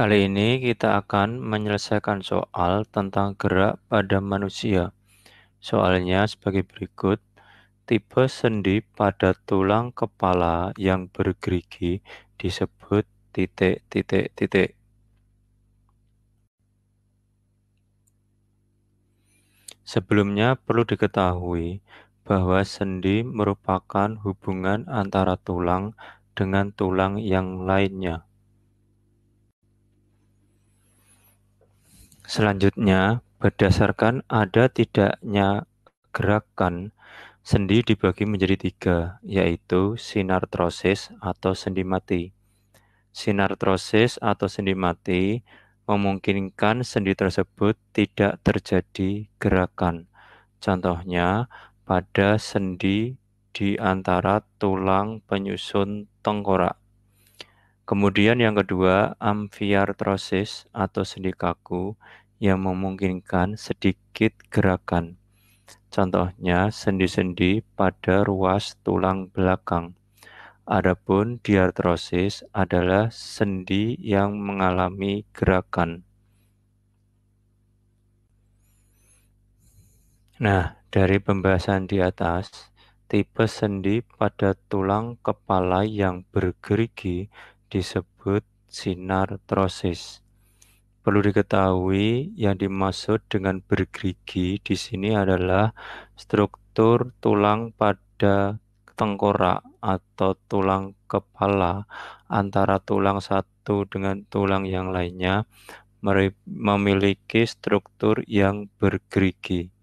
Kali ini kita akan menyelesaikan soal tentang gerak pada manusia. Soalnya sebagai berikut. Tipe sendi pada tulang kepala yang bergerigi disebut titik titik titik. Sebelumnya perlu diketahui bahwa sendi merupakan hubungan antara tulang dengan tulang yang lainnya. Selanjutnya, berdasarkan ada tidaknya gerakan, sendi dibagi menjadi tiga, yaitu sinartrosis atau sendi mati. Sinartrosis atau sendi mati memungkinkan sendi tersebut tidak terjadi gerakan. Contohnya, pada sendi di antara tulang penyusun tengkorak. Kemudian yang kedua, amfiartrosis atau sendi kaku yang memungkinkan sedikit gerakan. Contohnya sendi-sendi pada ruas tulang belakang. Adapun diartrosis adalah sendi yang mengalami gerakan. Nah, dari pembahasan di atas, tipe sendi pada tulang kepala yang bergerigi disebut sinar trosis. Perlu diketahui yang dimaksud dengan bergerigi di sini adalah struktur tulang pada tengkorak atau tulang kepala antara tulang satu dengan tulang yang lainnya memiliki struktur yang bergerigi.